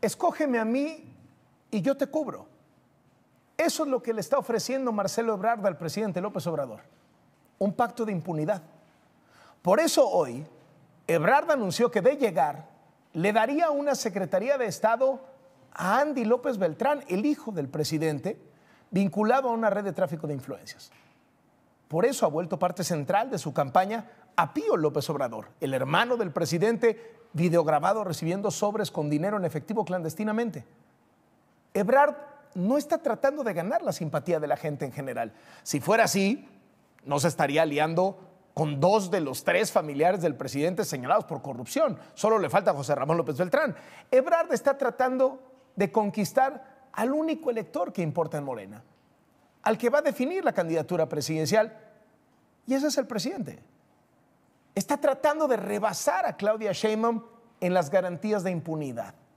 escógeme a mí y yo te cubro. Eso es lo que le está ofreciendo Marcelo Ebrard al presidente López Obrador, un pacto de impunidad. Por eso hoy, Ebrard anunció que de llegar, le daría una Secretaría de Estado a Andy López Beltrán, el hijo del presidente, vinculado a una red de tráfico de influencias. Por eso ha vuelto parte central de su campaña a Pío López Obrador, el hermano del presidente, videograbado recibiendo sobres con dinero en efectivo clandestinamente. Ebrard no está tratando de ganar la simpatía de la gente en general. Si fuera así, no se estaría aliando con dos de los tres familiares del presidente señalados por corrupción. Solo le falta José Ramón López Beltrán. Ebrard está tratando de conquistar al único elector que importa en Morena, al que va a definir la candidatura presidencial. Y ese es el presidente. Está tratando de rebasar a Claudia Sheinbaum en las garantías de impunidad.